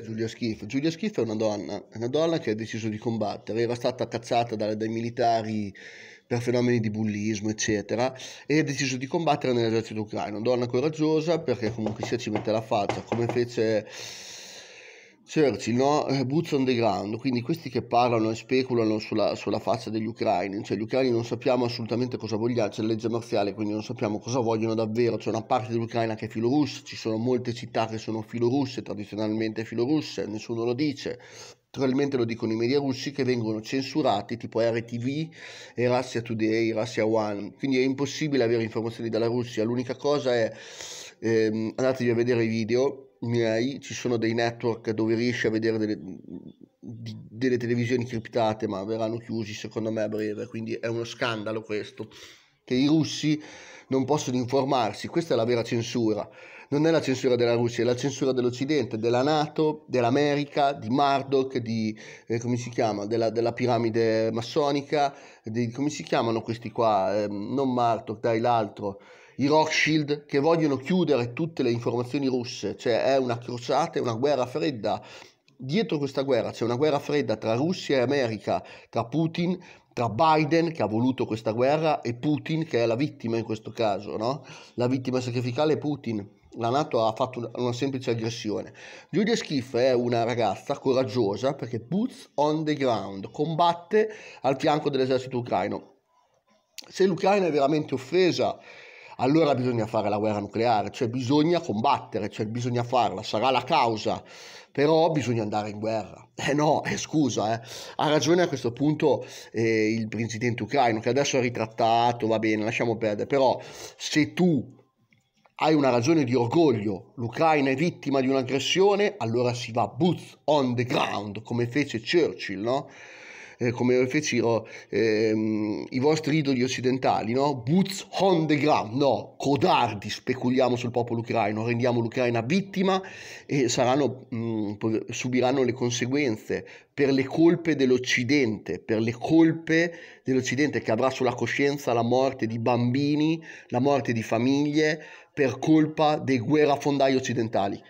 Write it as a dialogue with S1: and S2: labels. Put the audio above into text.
S1: Giulia Schifo. Giulia Schifo è una donna, una donna che ha deciso di combattere, era stata cacciata dai, dai militari per fenomeni di bullismo, eccetera, e ha deciso di combattere nell'esercito ucraino. Donna coraggiosa perché comunque sia ci mette la faccia, come fece Churchill, no? Eh, boots on the ground, quindi questi che parlano e speculano sulla, sulla, faccia degli ucraini, cioè gli ucraini non sappiamo assolutamente cosa vogliano, c'è la legge marziale, quindi non sappiamo cosa vogliono davvero, c'è una parte dell'Ucraina che è filorussa, ci sono molte città che sono filorusse, tradizionalmente filorusse, nessuno lo dice, probabilmente lo dicono i media russi che vengono censurati tipo RTV e Russia Today, Russia One, quindi è impossibile avere informazioni dalla Russia, l'unica cosa è ehm, andatevi a vedere i video miei, ci sono dei network dove riesci a vedere delle, di, delle televisioni criptate, ma verranno chiusi secondo me a breve, quindi è uno scandalo questo, che i russi non possono informarsi, questa è la vera censura, non è la censura della Russia, è la censura dell'Occidente, della Nato, dell'America, di Murdoch, di, eh, come si chiama, della, della piramide massonica, di, come si chiamano questi qua, eh, non Murdoch, dai l'altro, i Rothschild che vogliono chiudere tutte le informazioni russe, cioè è una crociata, è una guerra fredda. Dietro questa guerra c'è una guerra fredda tra Russia e America, tra Putin, tra Biden che ha voluto questa guerra e Putin che è la vittima in questo caso, no? La vittima sacrificale è Putin. La Nato ha fatto una semplice aggressione. Julia Schiff è una ragazza coraggiosa perché boots on the ground, combatte al fianco dell'esercito ucraino. Se l'Ucraina è veramente offesa allora bisogna fare la guerra nucleare, cioè bisogna combattere, cioè bisogna farla, sarà la causa, però bisogna andare in guerra. Eh no, eh, scusa, eh. ha ragione a questo punto eh, il presidente ucraino che adesso è ritrattato, va bene, lasciamo perdere, però se tu hai una ragione di orgoglio, l'Ucraina è vittima di un'aggressione, allora si va boots on the ground, come fece Churchill, no? eh, come lo fecero ehm, i vostri idoli occidentali, no? Boots on the ground, no, codardi, speculiamo sul popolo ucraino, rendiamo l'Ucraina vittima e saranno, mh, mm, subiranno le conseguenze per le colpe dell'Occidente, per le colpe dell'Occidente che avrà sulla coscienza la morte di bambini, la morte di famiglie per colpa dei guerrafondai occidentali.